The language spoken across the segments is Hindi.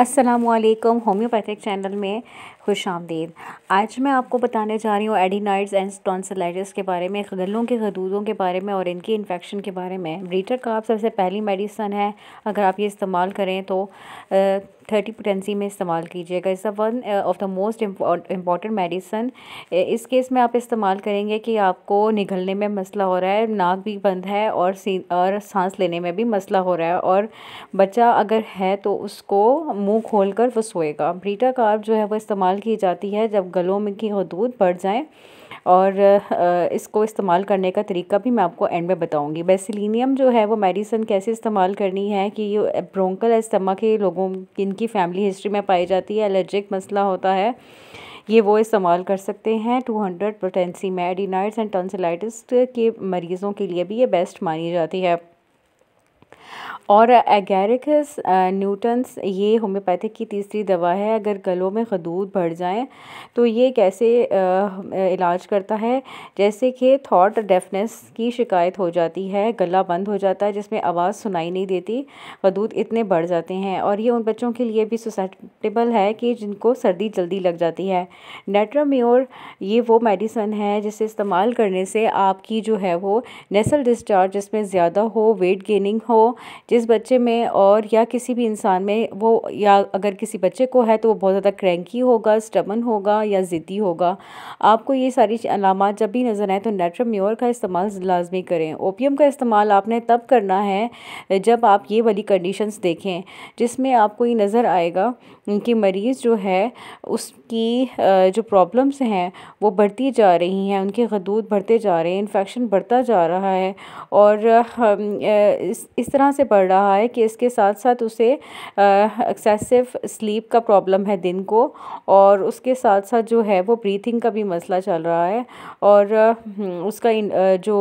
असलकम होम्योपैथिक चैनल में खुश आमदीद आज मैं आपको बताने जा रही हूँ एडीनाइड्स एंड टॉन्सलाइटिस के बारे में गलों के गदूदों के बारे में और इनकी इन्फेक्शन के बारे में ब्रीटर का आप सबसे पहली मेडिसन है अगर आप ये इस्तेमाल करें तो थर्टी पोटेंसी में इस्तेमाल कीजिएगा uh, uh, is one of the most important medicine इस केस में आप इस्तेमाल करेंगे कि आपको निगलने में मसला हो रहा है नाक भी बंद है और सी और सांस लेने में भी मसला हो रहा है और बच्चा अगर है तो उसको मुंह खोल कर वो सोएगा ब्रीटा कार्ब जो है वो इस्तेमाल की जाती है जब गलों में की हदूद बढ़ जाएँ और uh, इसको इस्तेमाल करने का तरीका भी मैं आपको एंड में बताऊंगी बेसिलीनियम जो है वो मेडिसन कैसे इस्तेमाल करनी है कि ब्रोंकल इस्तेमा के लोगों जिनकी फैमिली हिस्ट्री में पाई जाती है एलर्जिक मसला होता है ये वो इस्तेमाल कर सकते हैं टू हंड्रेड प्रोटेंसी में एंड टॉन्सिलाइटिस के मरीज़ों के लिए भी ये बेस्ट मानी जाती है और एगेरिकस न्यूटन्स ये होम्योपैथिक की तीसरी दवा है अगर गलों में खदूद बढ़ जाए तो ये कैसे इलाज करता है जैसे कि थॉट डेफनेस की शिकायत हो जाती है गला बंद हो जाता है जिसमें आवाज़ सुनाई नहीं देती खदूद इतने बढ़ जाते हैं और ये उन बच्चों के लिए भी सुसेप्टेबल है कि जिनको सर्दी जल्दी लग जाती है नेट्राम्योर ये वो मेडिसन है जिसे इस्तेमाल करने से आपकी जो है वो नेसल डिस्चार्ज जिसमें ज़्यादा हो वेट गेनिंग हो जिस जिस बच्चे में और या किसी भी इंसान में वो या अगर किसी बच्चे को है तो वो बहुत ज़्यादा क्रैंकी होगा स्टमन होगा या ज़िद्दी होगा आपको ये सारी अलामत जब भी नज़र आए तो नेट्रम्योर का इस्तेमाल लाजमी करें ओपियम का इस्तेमाल आपने तब करना है जब आप ये वाली कंडीशन देखें जिसमें आपको ये नज़र आएगा कि मरीज़ जो है उसकी जो प्रॉब्लम्स हैं वो बढ़ती जा रही हैं उनके हदूद बढ़ते जा रहे हैं इन्फेक्शन बढ़ता जा रहा है और इस इस तरह से बढ़ पड़ रहा है कि इसके साथ साथ उसे एक्सेसिव स्लीप का प्रॉब्लम है दिन को और उसके साथ साथ जो है वो ब्रीथिंग का भी मसला चल रहा है और हम्म, उसका जो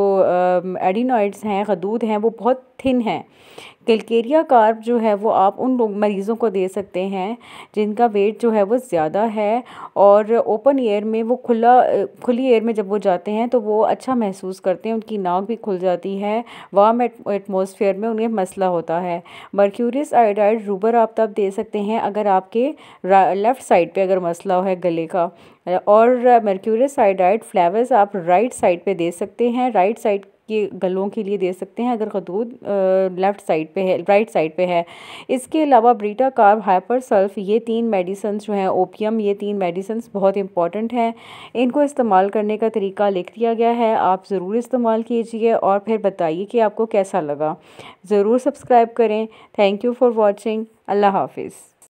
एडिनॉइड्स हैं खदूद हैं वो बहुत थिन हैं कलकेरिया कार्प जो है वो आप उन लोग मरीज़ों को दे सकते हैं जिनका वेट जो है वो ज़्यादा है और ओपन एयर में वो खुला खुली एयर में जब वो जाते हैं तो वो अच्छा महसूस करते हैं उनकी नाक भी खुल जाती है वार्म एटमोसफेयर में उन्हें मसला होता है मर्क्यूरियस आयोडाइड रूबर आप तब दे सकते हैं अगर आपके लेफ़्ट साइड पर अगर मसला है गले का और मर्क्यूरियस आयोडाइड फ्लेवर्स आप राइट साइड पर दे सकते हैं राइट साइड ये गलों के लिए दे सकते हैं अगर खतूत लेफ़्ट साइड पे है राइट साइड पे है इसके अलावा ब्रीटा कार्ब हाइपर सल्फ ये तीन मेडिसन जो हैं ओपियम ये तीन मेडिसन बहुत इंपॉर्टेंट हैं इनको इस्तेमाल करने का तरीका लिख दिया गया है आप ज़रूर इस्तेमाल कीजिए और फिर बताइए कि आपको कैसा लगा ज़रूर सब्सक्राइब करें थैंक यू फॉर वॉचिंग अल्लाह हाफिज़